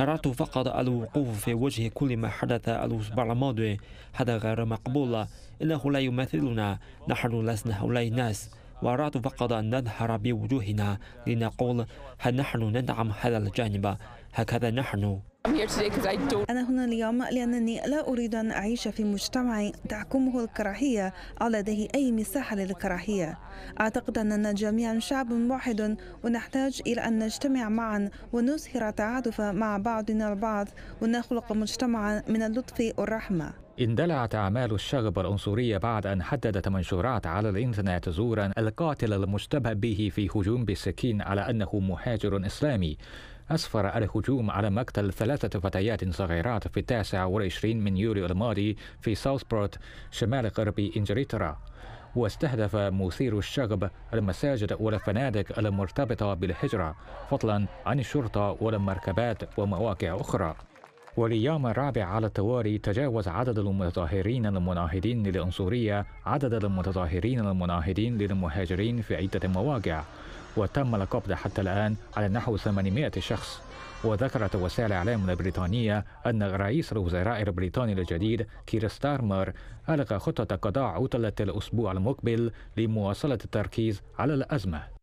أردت فقط الوقوف في وجه كل ما حدث الأسبوع الماضي هذا غير مقبول إنه لا يمثلنا نحن لسنا هؤلاء الناس وأردت فقط أن نظهر بوجوهنا لنقول هل نحن ندعم هذا الجانب هكذا نحن أنا هنا اليوم لأنني لا أريد أن أعيش في مجتمع تحكمه الكراهية أو لديه أي مساحة للكراهية أعتقد أننا جميعا شعب واحد ونحتاج إلى أن نجتمع معا ونظهر تعاطف مع بعضنا البعض ونخلق مجتمعا من اللطف والرحمة اندلعت أعمال الشغب العنصرية بعد أن حددت منشورات على الإنترنت زورا القاتل المشتبه به في هجوم بالسكين على أنه مهاجر إسلامي أسفر الهجوم على مقتل ثلاثة فتيات صغيرات في التاسع والعشرين من يوليو الماضي في ساوثبروت شمال غرب إنجلترا واستهدف مثير الشغب المساجد والفنادق المرتبطة بالهجرة فضلا عن الشرطة والمركبات ومواقع أخرى وليوم الرابع على التوالي تجاوز عدد المتظاهرين المناهضين للعنصرية عدد المتظاهرين المناهضين للمهاجرين في عدة مواقع وتم القبض حتى الآن على نحو 800 شخص وذكرت وسائل الإعلام البريطانية أن رئيس الوزراء البريطاني الجديد كير ستارمر ألغى خطة قضاء عطلة الأسبوع المقبل لمواصلة التركيز على الأزمة